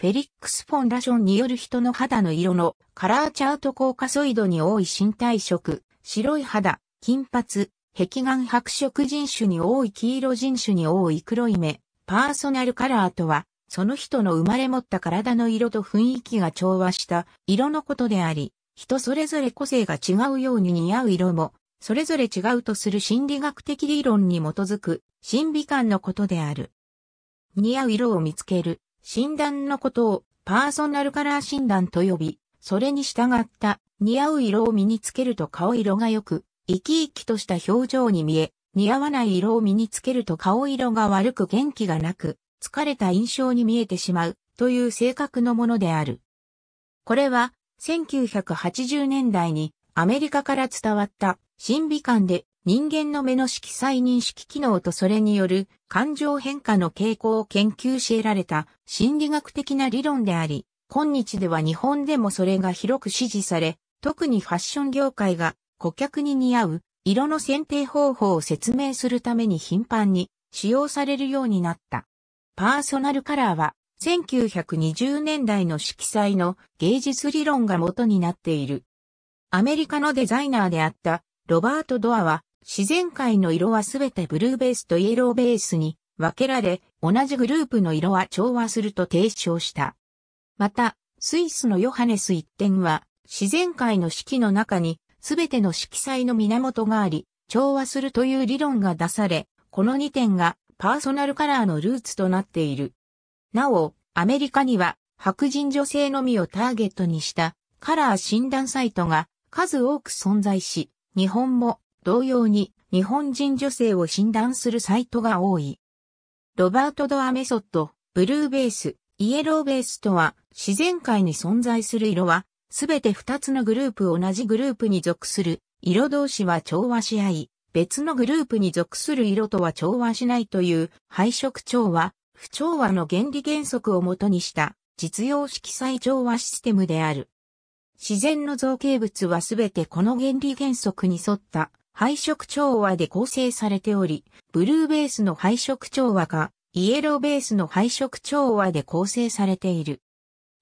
フェリックス・フォンダションによる人の肌の色のカラーチャート効カソイドに多い身体色、白い肌、金髪、壁眼白色人種に多い黄色人種に多い黒い目、パーソナルカラーとは、その人の生まれ持った体の色と雰囲気が調和した色のことであり、人それぞれ個性が違うように似合う色も、それぞれ違うとする心理学的理論に基づく、心理観のことである。似合う色を見つける、診断のことをパーソナルカラー診断と呼び、それに従った似合う色を身につけると顔色が良く、生き生きとした表情に見え、似合わない色を身につけると顔色が悪く元気がなく、疲れた印象に見えてしまうという性格のものである。これは1980年代にアメリカから伝わった審美観で人間の目の色彩認識機能とそれによる感情変化の傾向を研究し得られた心理学的な理論であり、今日では日本でもそれが広く支持され、特にファッション業界が顧客に似合う色の選定方法を説明するために頻繁に使用されるようになった。パーソナルカラーは1920年代の色彩の芸術理論が元になっている。アメリカのデザイナーであったロバート・ドアは自然界の色はすべてブルーベースとイエローベースに分けられ、同じグループの色は調和すると提唱した。また、スイスのヨハネス一点は、自然界の季の中に、すべての色彩の源があり、調和するという理論が出され、この2点がパーソナルカラーのルーツとなっている。なお、アメリカには白人女性のみをターゲットにしたカラー診断サイトが数多く存在し、日本も同様に日本人女性を診断するサイトが多い。ロバート・ドアメソッド、ブルーベース、イエローベースとは自然界に存在する色はすべて2つのグループ同じグループに属する色同士は調和し合い、別のグループに属する色とは調和しないという配色調和、不調和の原理原則をもとにした実用色彩調和システムである。自然の造形物はすべてこの原理原則に沿った配色調和で構成されており、ブルーベースの配色調和か、イエローベースの配色調和で構成されている。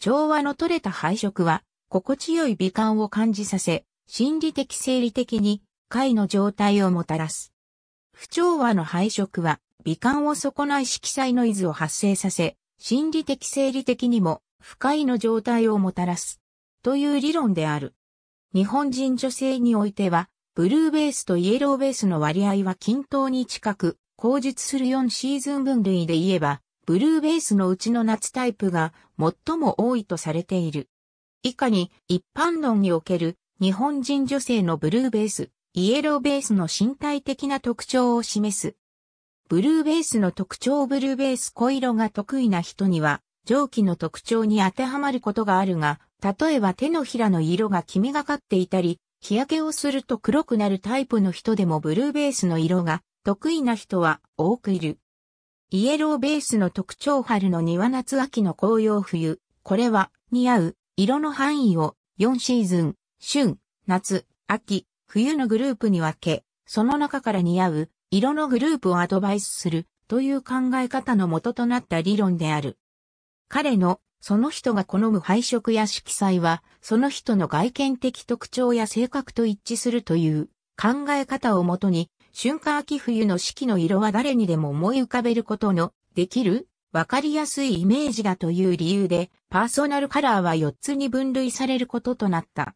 調和の取れた配色は、心地よい美観を感じさせ、心理的生理的に、快の状態をもたらす。不調和の配色は、美観を損ない色彩ノイズを発生させ、心理的生理的にも、不快の状態をもたらす。という理論である。日本人女性においては、ブルーベースとイエローベースの割合は均等に近く、後述する4シーズン分類で言えば、ブルーベースのうちの夏タイプが最も多いとされている。以下に一般論における日本人女性のブルーベース、イエローベースの身体的な特徴を示す。ブルーベースの特徴ブルーベース小色が得意な人には、蒸気の特徴に当てはまることがあるが、例えば手のひらの色が黄みがかっていたり、日焼けをすると黒くなるタイプの人でもブルーベースの色が得意な人は多くいる。イエローベースの特徴春の庭夏秋の紅葉冬。これは似合う色の範囲を4シーズン、春、夏、秋、冬のグループに分け、その中から似合う色のグループをアドバイスするという考え方の元となった理論である。彼のその人が好む配色や色彩は、その人の外見的特徴や性格と一致するという考え方をもとに、春夏秋冬の四季の色は誰にでも思い浮かべることのできる、わかりやすいイメージだという理由で、パーソナルカラーは4つに分類されることとなった。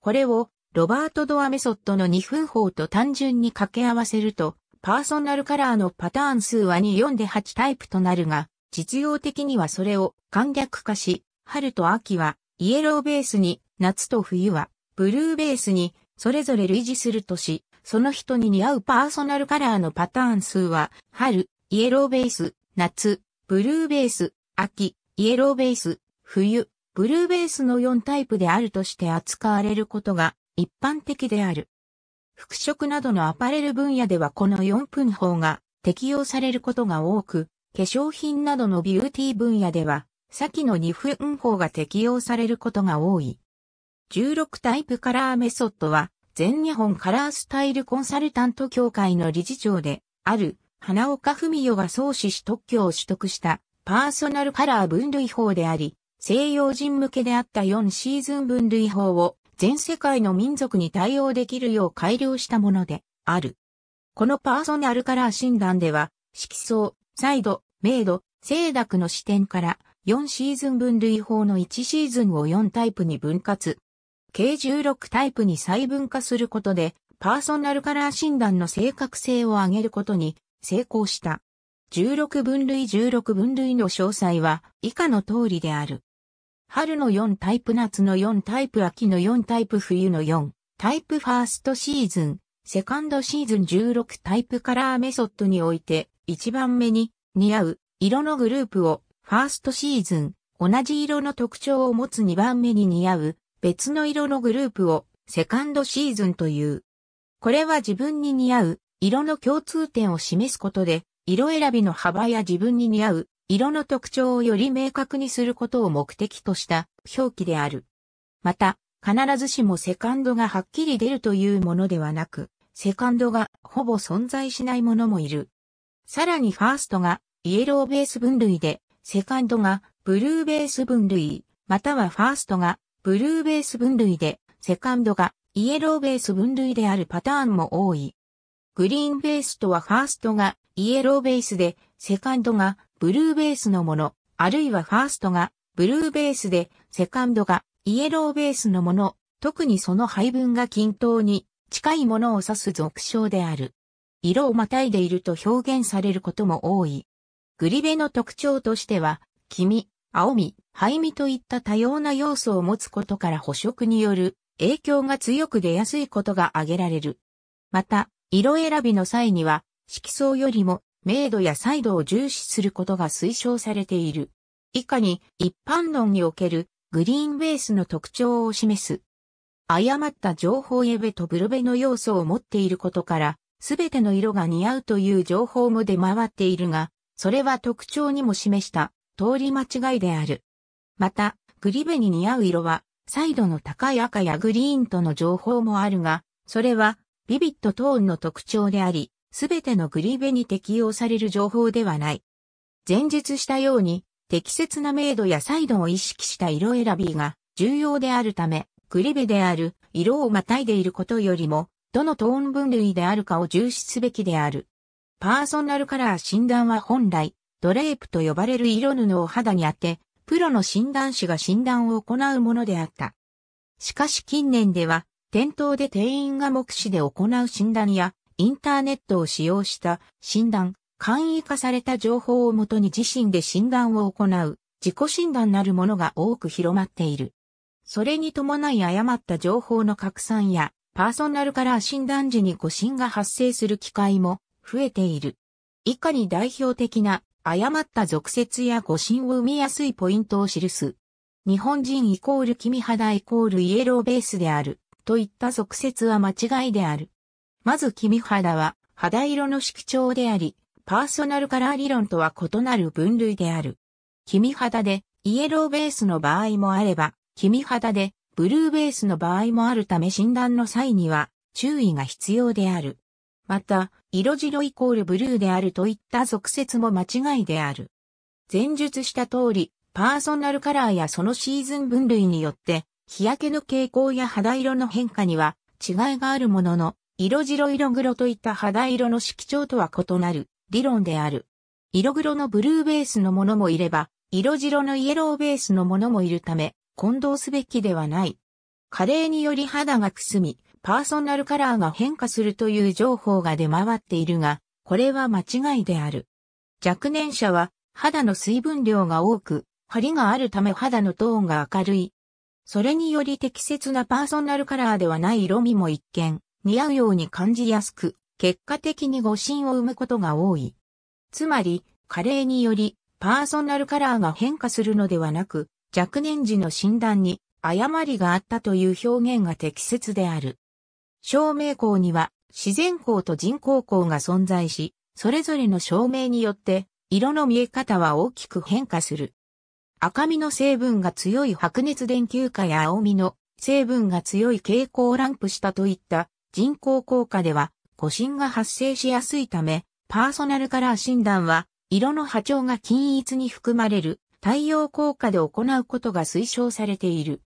これを、ロバート・ドアメソッドの2分法と単純に掛け合わせると、パーソナルカラーのパターン数は24で8タイプとなるが、実用的にはそれを簡略化し、春と秋はイエローベースに、夏と冬はブルーベースに、それぞれ類似するとし、その人に似合うパーソナルカラーのパターン数は、春、イエローベース、夏、ブルーベース、秋、イエローベース、冬、ブルーベースの4タイプであるとして扱われることが一般的である。服飾などのアパレル分野ではこの4分法が適用されることが多く、化粧品などのビューティー分野では、先の2分法が適用されることが多い。16タイプカラーメソッドは、全日本カラースタイルコンサルタント協会の理事長で、ある、花岡文代が創始し特許を取得した、パーソナルカラー分類法であり、西洋人向けであった4シーズン分類法を、全世界の民族に対応できるよう改良したもので、ある。このパーソナルカラー診断では、色相、再度、明度、清濁の視点から、4シーズン分類法の1シーズンを4タイプに分割。計16タイプに細分化することで、パーソナルカラー診断の正確性を上げることに成功した。16分類16分類の詳細は以下の通りである。春の4タイプ夏の4タイプ秋の4タイプ冬の4タイプファーストシーズン、セカンドシーズン16タイプカラーメソッドにおいて一番目に似合う色のグループをファーストシーズン同じ色の特徴を持つ二番目に似合う別の色のグループをセカンドシーズンという。これは自分に似合う色の共通点を示すことで色選びの幅や自分に似合う色の特徴をより明確にすることを目的とした表記である。また、必ずしもセカンドがはっきり出るというものではなく、セカンドがほぼ存在しないものもいる。さらにファーストがイエローベース分類で、セカンドがブルーベース分類、またはファーストがブルーベース分類で、セカンドがイエローベース分類であるパターンも多い。グリーンベースとはファーストがイエローベースで、セカンドがブルーベースのもの、あるいはファーストがブルーベースで、セカンドがイエローベースのもの、特にその配分が均等に近いものを指す俗称である。色をまたいでいると表現されることも多い。グリベの特徴としては、黄身、青み、灰みといった多様な要素を持つことから捕食による影響が強く出やすいことが挙げられる。また、色選びの際には、色相よりも、明度や彩度を重視することが推奨されている。以下に、一般論におけるグリーンベースの特徴を示す。誤った情報エベとブルベの要素を持っていることから、すべての色が似合うという情報も出回っているが、それは特徴にも示した通り間違いである。また、グリベに似合う色は、サイドの高い赤やグリーンとの情報もあるが、それは、ビビットトーンの特徴であり、すべてのグリベに適用される情報ではない。前述したように、適切な明度やサイドを意識した色選びが重要であるため、グリベである色をまたいでいることよりも、どのトーン分類であるかを重視すべきである。パーソナルカラー診断は本来、ドレープと呼ばれる色布を肌に当て、プロの診断士が診断を行うものであった。しかし近年では、店頭で店員が目視で行う診断や、インターネットを使用した診断、簡易化された情報をもとに自身で診断を行う、自己診断なるものが多く広まっている。それに伴い誤った情報の拡散や、パーソナルカラー診断時に誤診が発生する機会も増えている。以下に代表的な誤った俗説や誤診を生みやすいポイントを記す。日本人イコール君肌イコールイエローベースであるといった俗説は間違いである。まず君肌は肌色の色調であり、パーソナルカラー理論とは異なる分類である。君肌でイエローベースの場合もあれば、君肌でブルーベースの場合もあるため診断の際には注意が必要である。また、色白イコールブルーであるといった俗説も間違いである。前述した通り、パーソナルカラーやそのシーズン分類によって、日焼けの傾向や肌色の変化には違いがあるものの、色白色黒といった肌色の色調とは異なる理論である。色黒のブルーベースのものもいれば、色白のイエローベースのものもいるため、混同すべきではない。加齢により肌がくすみ、パーソナルカラーが変化するという情報が出回っているが、これは間違いである。若年者は肌の水分量が多く、張りがあるため肌のトーンが明るい。それにより適切なパーソナルカラーではない色味も一見、似合うように感じやすく、結果的に誤診を生むことが多い。つまり、加齢により、パーソナルカラーが変化するのではなく、若年時の診断に誤りがあったという表現が適切である。証明校には自然校と人工校が存在し、それぞれの証明によって色の見え方は大きく変化する。赤みの成分が強い白熱電球化や青みの成分が強い蛍光ランプしたといった人工効果では誤診が発生しやすいため、パーソナルカラー診断は色の波長が均一に含まれる太陽効果で行うことが推奨されている。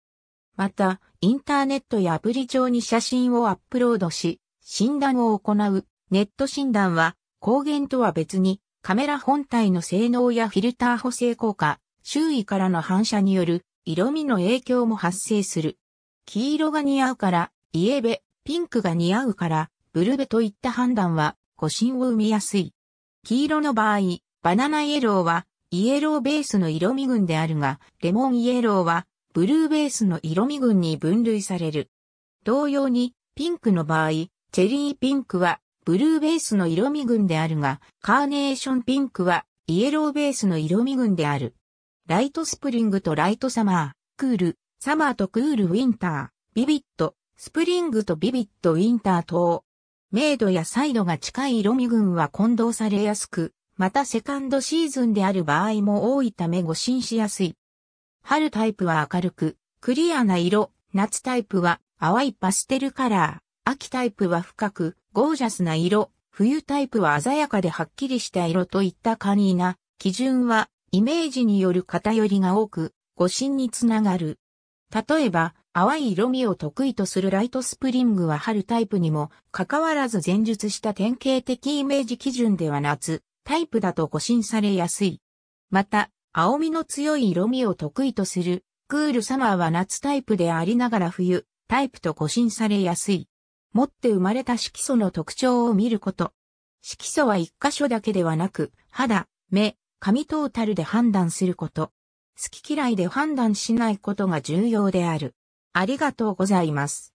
また、インターネットやアプリ上に写真をアップロードし、診断を行う、ネット診断は、光源とは別に、カメラ本体の性能やフィルター補正効果、周囲からの反射による色味の影響も発生する。黄色が似合うから、イエベ、ピンクが似合うから、ブルベといった判断は、誤診を生みやすい。黄色の場合、バナナイエローは、イエローベースの色味群であるが、レモンイエローは、ブルーベースの色味群に分類される。同様に、ピンクの場合、チェリーピンクは、ブルーベースの色味群であるが、カーネーションピンクは、イエローベースの色味群である。ライトスプリングとライトサマー、クール、サマーとクールウィンター、ビビット、スプリングとビビットウィンター等。明度や彩度が近い色味群は混同されやすく、またセカンドシーズンである場合も多いため誤信しやすい。春タイプは明るく、クリアな色、夏タイプは淡いパステルカラー、秋タイプは深く、ゴージャスな色、冬タイプは鮮やかではっきりした色といった簡易な基準はイメージによる偏りが多く、誤信につながる。例えば、淡い色味を得意とするライトスプリングは春タイプにも、かかわらず前述した典型的イメージ基準では夏、タイプだと誤信されやすい。また、青みの強い色味を得意とする、クールサマーは夏タイプでありながら冬、タイプと誤信されやすい。持って生まれた色素の特徴を見ること。色素は一箇所だけではなく、肌、目、髪トータルで判断すること。好き嫌いで判断しないことが重要である。ありがとうございます。